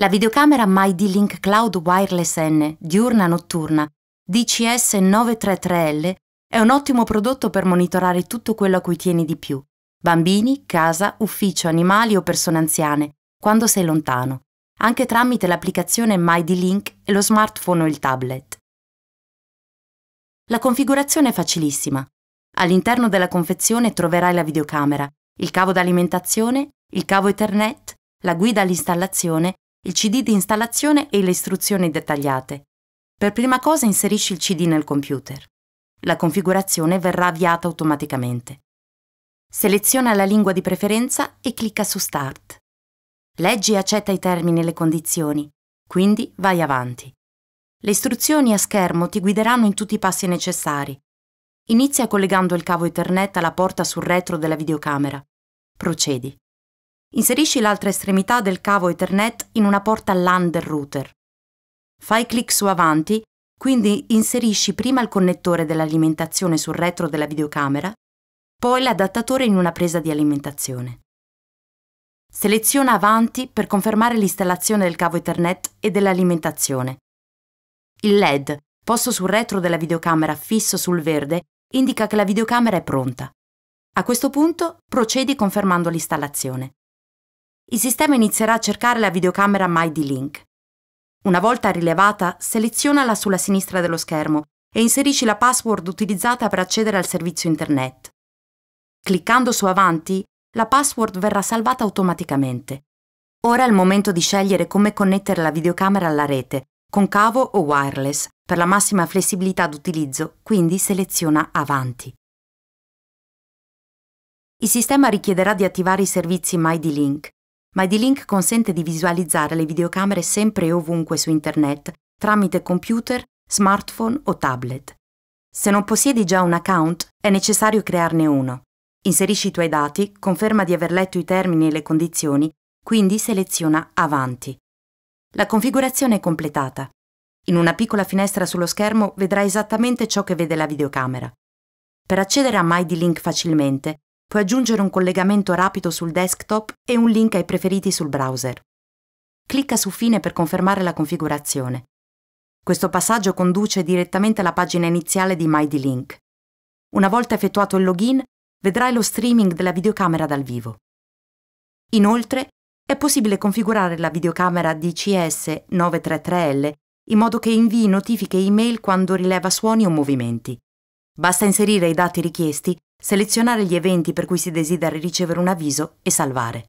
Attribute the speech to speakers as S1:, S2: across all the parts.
S1: La videocamera MyD-Link Cloud Wireless N, diurna-notturna, DCS933L, è un ottimo prodotto per monitorare tutto quello a cui tieni di più. Bambini, casa, ufficio, animali o persone anziane, quando sei lontano, anche tramite l'applicazione MyD-Link e lo smartphone o il tablet. La configurazione è facilissima. All'interno della confezione troverai la videocamera, il cavo d'alimentazione, il cavo Ethernet, la guida all'installazione il CD di installazione e le istruzioni dettagliate. Per prima cosa inserisci il CD nel computer. La configurazione verrà avviata automaticamente. Seleziona la lingua di preferenza e clicca su Start. Leggi e accetta i termini e le condizioni, quindi vai avanti. Le istruzioni a schermo ti guideranno in tutti i passi necessari. Inizia collegando il cavo Ethernet alla porta sul retro della videocamera. Procedi. Inserisci l'altra estremità del cavo Ethernet in una porta LAN del router. Fai clic su Avanti, quindi inserisci prima il connettore dell'alimentazione sul retro della videocamera, poi l'adattatore in una presa di alimentazione. Seleziona Avanti per confermare l'installazione del cavo Ethernet e dell'alimentazione. Il LED, posto sul retro della videocamera fisso sul verde, indica che la videocamera è pronta. A questo punto procedi confermando l'installazione il sistema inizierà a cercare la videocamera myd Link. Una volta rilevata, selezionala sulla sinistra dello schermo e inserisci la password utilizzata per accedere al servizio internet. Cliccando su Avanti, la password verrà salvata automaticamente. Ora è il momento di scegliere come connettere la videocamera alla rete, con cavo o wireless, per la massima flessibilità d'utilizzo, quindi seleziona Avanti. Il sistema richiederà di attivare i servizi myd Link, MyD-Link consente di visualizzare le videocamere sempre e ovunque su Internet tramite computer, smartphone o tablet. Se non possiedi già un account, è necessario crearne uno. Inserisci i tuoi dati, conferma di aver letto i termini e le condizioni, quindi seleziona Avanti. La configurazione è completata. In una piccola finestra sullo schermo vedrai esattamente ciò che vede la videocamera. Per accedere a MyD-Link facilmente, puoi aggiungere un collegamento rapido sul desktop e un link ai preferiti sul browser. Clicca su Fine per confermare la configurazione. Questo passaggio conduce direttamente alla pagina iniziale di MyD-Link. Una volta effettuato il login, vedrai lo streaming della videocamera dal vivo. Inoltre, è possibile configurare la videocamera DCS 933L in modo che invii notifiche e email quando rileva suoni o movimenti. Basta inserire i dati richiesti selezionare gli eventi per cui si desidera ricevere un avviso e salvare.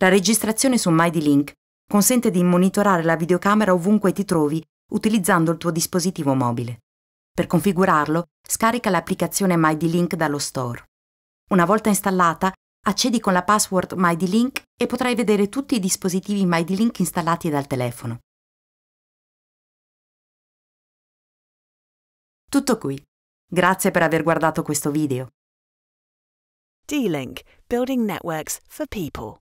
S1: La registrazione su Mighty consente di monitorare la videocamera ovunque ti trovi utilizzando il tuo dispositivo mobile. Per configurarlo, scarica l'applicazione Mighty dallo store. Una volta installata, accedi con la password Mighty e potrai vedere tutti i dispositivi Mighty installati dal telefono. Tutto qui. Grazie per aver guardato questo video. D Link, building networks for people.